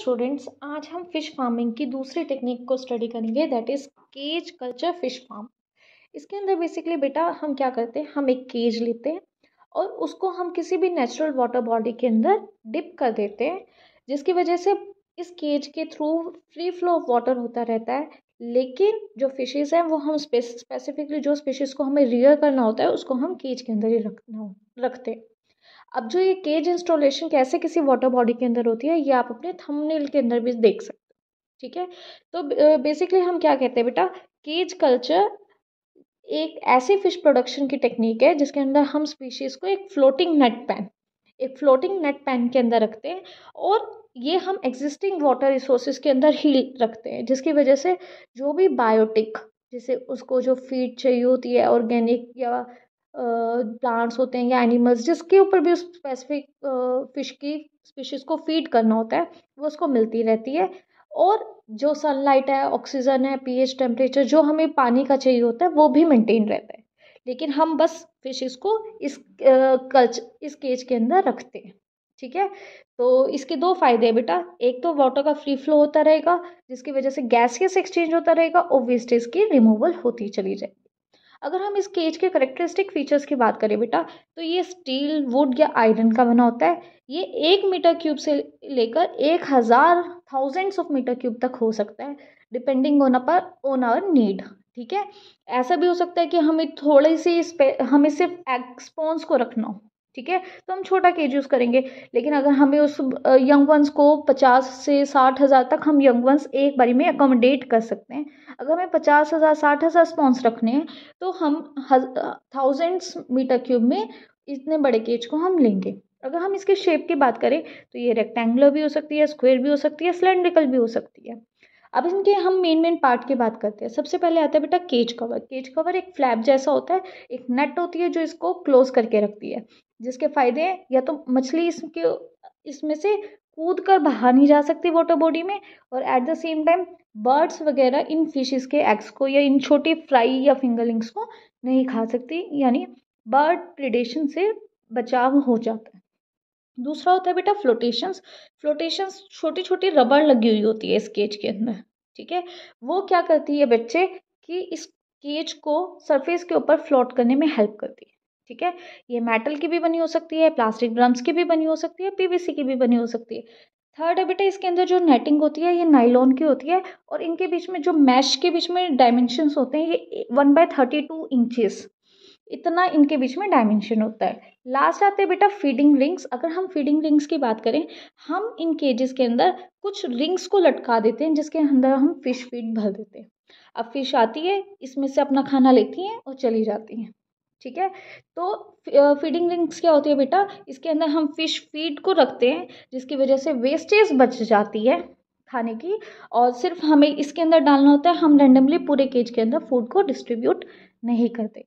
students आज हम fish farming की दूसरी टेक्निक को स्टडी करेंगे that is cage culture fish farm इसके अंदर बेसिकली बेटा हम क्या करते हैं हम एक केज लेते हैं और उसको हम किसी भी नेचुरल वाटर बॉडी के अंदर डिप कर देते हैं जिसकी वजह से इस केज के through free flow of water होता रहता है लेकिन जो फिशेज़ हैं वो हम स्पेसिफिकली जो स्पेशीज़ को हमें रियर करना होता है उसको हम केज के अंदर ही रखना रखते हैं अब जो ये केज इंस्टॉलेशन कैसे किसी वाटर बॉडी के अंदर होती है ये आप अपने थंबनेल के अंदर भी देख सकते हो ठीक है तो बेसिकली हम क्या कहते हैं बेटा केज कल्चर एक ऐसी फिश प्रोडक्शन की टेक्निक है जिसके अंदर हम स्पीशीज़ को एक फ्लोटिंग नेट पैन एक फ्लोटिंग नेट पैन के अंदर रखते हैं और ये हम एग्जिस्टिंग वाटर रिसोर्सेज के अंदर ही रखते हैं जिसकी वजह से जो भी बायोटिक जैसे उसको जो फीड चाहिए होती है ऑर्गेनिक या प्लांट्स होते हैं या एनिमल्स जिसके ऊपर भी उस स्पेसिफिक फिश की स्पीशीज़ को फ़ीड करना होता है वो उसको मिलती रहती है और जो सनलाइट है ऑक्सीजन है पीएच टेम्परेचर जो हमें पानी का चाहिए होता है वो भी मेंटेन रहता है लेकिन हम बस फिशेस को इस कल्च इस केज के अंदर रखते हैं ठीक है तो इसके दो फायदे हैं बेटा एक तो वाटर का फ्री फ्लो होता रहेगा जिसकी वजह से गैसियस एक्सचेंज होता रहेगा और वेस्टेज की रिमूवल होती चली जाएगी अगर हम इस केज के करेक्टरिस्टिक फीचर्स की बात करें बेटा तो ये स्टील वुड या आयरन का बना होता है ये एक मीटर क्यूब से लेकर एक हज़ार थाउजेंड्स ऑफ मीटर क्यूब तक हो सकता है डिपेंडिंग ऑन पर ऑन आवर नीड ठीक है ऐसा भी हो सकता है कि हमें थोड़ी सी हमें सिर्फ एक्सपॉन्स को रखना हो ठीक है तो हम छोटा केज यूज़ करेंगे लेकिन अगर हमें उस यंग वंस को पचास से साठ हज़ार तक हम यंग वंस एक बारी में अकोमोडेट कर सकते हैं अगर हमें पचास हज़ार साठ हज़ार स्पॉन्स रखने हैं तो हम थाउजेंड्स मीटर क्यूब में इतने बड़े केज को हम लेंगे अगर हम इसके शेप की बात करें तो ये रेक्टेंगुलर भी हो सकती है स्क्वेयर भी हो सकती है सिलेंड्रिकल भी हो सकती है अब इनके हम मेन मेन पार्ट की बात करते हैं सबसे पहले आता है बेटा केज कवर केज कवर एक फ्लैप जैसा होता है एक नेट होती है जो इसको क्लोज करके रखती है जिसके फायदे हैं या तो मछली इसके इसमें से कूद कर बाहर नहीं जा सकती वाटर बॉडी में और at the same time birds वगैरह इन फिशेस के एग्स को या इन छोटी फ्राई या फिंगरलिंग्स को नहीं खा सकती यानी बर्ड प्रिडेशन से बचाव हो जाता है दूसरा होता है बेटा फ्लोटेशंस फ्लोटेशंस छोटी छोटी रबड़ लगी हुई होती है इस केज के अंदर ठीक है वो क्या करती है बच्चे कि इस केज को सरफेस के ऊपर फ्लोट करने में हेल्प करती है ठीक है ये मेटल की भी बनी हो सकती है प्लास्टिक ड्रम्स की भी बनी हो सकती है पीवीसी की भी बनी हो सकती है थर्ड है बेटा इसके अंदर जो नेटिंग होती है ये नाइलॉन की होती है और इनके बीच में जो मैश के बीच में डायमेंशन होते हैं ये one by thirty two inches इतना इनके बीच में डायमेंशन होता है लास्ट आते हैं बेटा फीडिंग रिंग्स अगर हम फीडिंग रिंग्स की बात करें हम इन केजेस के अंदर कुछ रिंग्स को लटका देते हैं जिसके अंदर हम फिश फीड भर देते हैं अब फिश आती है इसमें से अपना खाना लेती हैं और चली जाती हैं ठीक है तो फीडिंग रिंग्स क्या होती है बेटा इसके अंदर हम फिश फीड को रखते हैं जिसकी वजह से वेस्टेज बच जाती है खाने की और सिर्फ हमें इसके अंदर डालना होता है हम रेंडमली पूरे केज के अंदर फूड को डिस्ट्रीब्यूट नहीं करते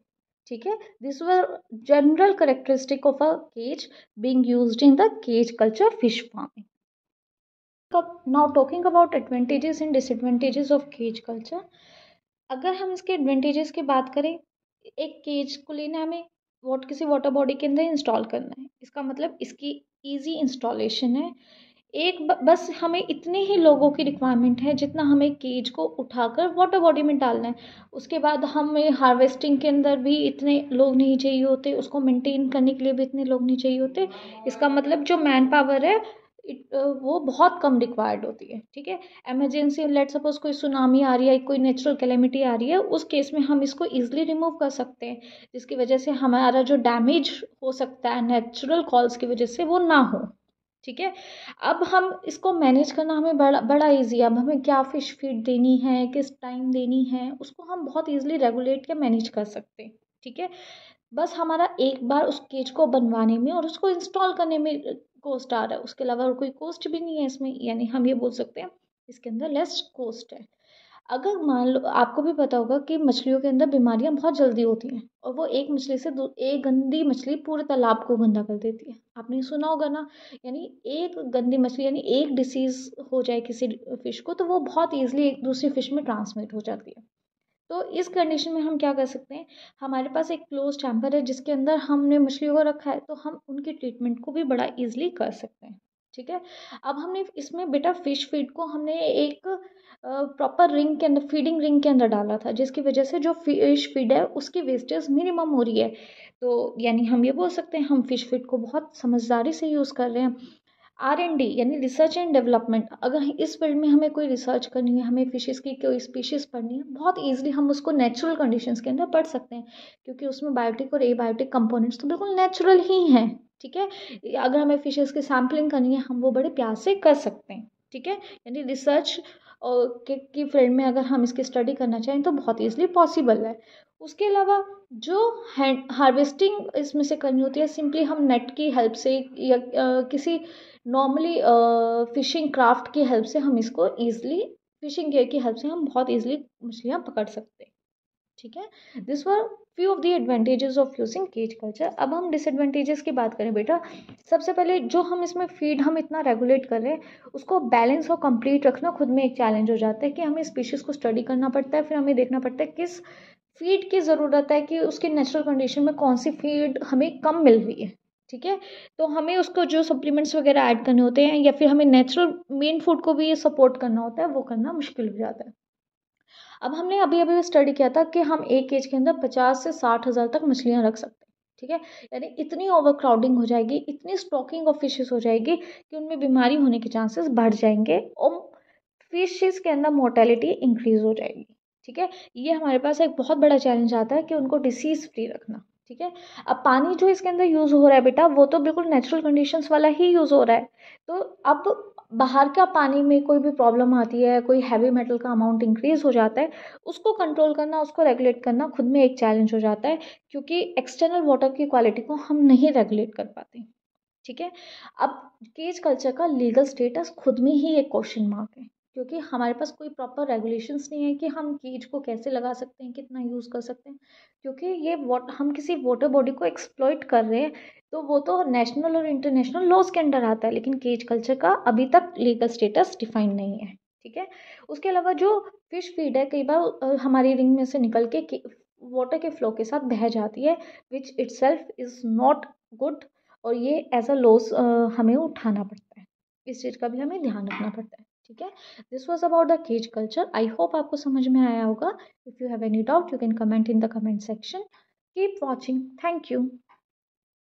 ठीक है this were general characteristic of a cage being use in the cage culture fish farming now talking about advantages and disadvantages of cage culture अगर हम इसके एडवांटेजेस की बात करें एक केज को लेना हमें वॉट किसी वाटर बॉडी के अंदर इंस्टॉल करना है इसका मतलब इसकी ईजी इंस्टॉलेशन है एक बस हमें इतने ही लोगों की रिक्वायरमेंट है जितना हमें केज को उठाकर वाटर बॉडी में डालना है उसके बाद हमें हार्वेस्टिंग के अंदर भी इतने लोग नहीं चाहिए होते उसको मेंटेन करने के लिए भी इतने लोग नहीं चाहिए होते इसका मतलब जो मैन पावर है वो बहुत कम रिक्वायर्ड होती है ठीक है एमरजेंसी लेट सपोज कोई सुनामी आ रही है कोई नेचुरल कैलेमिटी आ रही है उस केस में हम इसको ईजिली रिमूव कर सकते हैं जिसकी वजह से हमारा जो डैमेज हो सकता है नेचुरल कॉल्स की वजह से वो ना हो ठीक है अब हम इसको मैनेज करना हमें बड़ा बड़ा ईजी है अब हमें क्या फ़िश फीड देनी है किस टाइम देनी है उसको हम बहुत ईजिली रेगुलेट के मैनेज कर सकते हैं ठीक है बस हमारा एक बार उस केज को बनवाने में और उसको इंस्टॉल करने में कॉस्ट आ रहा है उसके अलावा और कोई कॉस्ट भी नहीं है इसमें यानी हम ये बोल सकते हैं इसके अंदर लेस कॉस्ट है अगर मान लो आपको भी पता होगा कि मछलियों के अंदर बीमारियाँ बहुत जल्दी होती हैं और वो एक मछली से एक गंदी मछली पूरे तालाब को गंदा कर देती है आपने सुना होगा ना यानी एक गंदी मछली यानी एक डिसीज़ हो जाए किसी फिश को तो वो बहुत ईजिली एक दूसरी फिश में ट्रांसमिट हो जाती है तो इस कंडीशन में हम क्या कर सकते हैं हमारे पास एक क्लोज चैम्बर है जिसके अंदर हमने मछलियों को रखा है तो हम उनकी ट्रीटमेंट को भी बड़ा ईजिली कर सकते हैं ठीक है अब हमने इसमें बेटा फिश फीड को हमने एक प्रॉपर रिंग के अंदर फीडिंग रिंग के अंदर डाला था जिसकी वजह से जो फिश फीड है उसकी वेस्टेज मिनिमम हो रही है तो यानी हम ये बोल सकते हैं हम फिश फीड को बहुत समझदारी से यूज़ कर रहे हैं आर एंड डी यानी रिसर्च एंड डेवलपमेंट अगर इस फील्ड में हमें कोई रिसर्च करनी है हमें फिशेस की कोई स्पीशीज़ पढ़नी है बहुत ईजिली हम उसको नेचुरल कंडीशंस के अंदर पढ़ सकते हैं क्योंकि उसमें बायोटिक और एबायोटिक कंपोनेंट्स तो बिल्कुल नेचुरल ही हैं ठीक है अगर हमें फिशेस की सैम्पलिंग करनी है हम वो बड़े प्यार से कर सकते हैं ठीक है यानी रिसर्च के की फील्ड में अगर हम इसकी स्टडी करना चाहें तो बहुत ईजिली पॉसिबल है उसके अलावा जो हैंड हार्वेस्टिंग इसमें से करनी होती है सिंपली हम नेट की हेल्प से या आ, किसी नॉर्मली फिशिंग क्राफ्ट की हेल्प से हम इसको ईजिली फिशिंग गेयर की हेल्प से हम बहुत ईजिली मछलियाँ पकड़ सकते हैं ठीक है this were few of the advantages of using cage culture अब हम डिसएडवांटेजेस की बात करें बेटा सबसे पहले जो हम इसमें फीड हम इतना रेगुलेट कर रहे हैं उसको बैलेंस और कंप्लीट रखना खुद में एक चैलेंज हो जाता है कि हमें स्पीशीज़ को स्टडी करना पड़ता है फिर हमें देखना पड़ता है किस फीड की ज़रूरत है कि उसके नेचुरल कंडीशन में कौन सी फीड हमें कम मिल रही है ठीक है तो हमें उसको जो सप्लीमेंट्स वगैरह ऐड करने होते हैं या फिर हमें नेचुरल मेन फूड को भी सपोर्ट करना होता है वो करना मुश्किल हो जाता है अब हमने अभी अभी स्टडी किया था कि हम एक केज के अंदर पचास से साठ हज़ार तक मछलियाँ रख सकते हैं ठीक है यानी इतनी ओवरक्राउडिंग हो जाएगी इतनी स्टॉकिंग ऑफ फिशेज हो जाएगी कि उनमें बीमारी होने के चांसेस बढ़ जाएंगे और फिशेज के अंदर मोर्टेलिटी इंक्रीज हो जाएगी ठीक है ये हमारे पास एक बहुत बड़ा चैलेंज आता है कि उनको डिसीज़ फ्री रखना ठीक है अब पानी जो इसके अंदर यूज़ हो रहा है बेटा वो तो बिल्कुल नेचुरल कंडीशंस वाला ही यूज़ हो रहा है तो अब बाहर का पानी में कोई भी प्रॉब्लम आती है कोई हैवी मेटल का अमाउंट इंक्रीज़ हो जाता है उसको कंट्रोल करना उसको रेगुलेट करना खुद में एक चैलेंज हो जाता है क्योंकि एक्सटर्नल वाटर की क्वालिटी को हम नहीं रेगुलेट कर पाते ठीक है अब केज कल्चर का लीगल स्टेटस खुद में ही एक क्वेश्चन मार्क है क्योंकि हमारे पास कोई प्रॉपर रेगुलेशंस नहीं है कि हम कीट को कैसे लगा सकते हैं कितना यूज़ कर सकते हैं क्योंकि ये वॉट हम किसी वाटर बॉडी को एक्सप्लॉयट कर रहे हैं तो वो तो नेशनल और इंटरनेशनल लॉज के अंडर आता है लेकिन केज कल्चर का अभी तक लीगल स्टेटस डिफाइन नहीं है ठीक है उसके अलावा जो फिश फीड है कई बार हमारी रिंग में से निकल के वाटर के फ्लो के साथ बह जाती है which it's is not good और ये एज अ लॉस हमें उठाना पड़ता है इस चीज़ का भी हमें ध्यान रखना पड़ता है ठीक है this was about the cage culture I hope आपको समझ में आया होगा if you have any doubt you can comment in the comment section keep watching thank you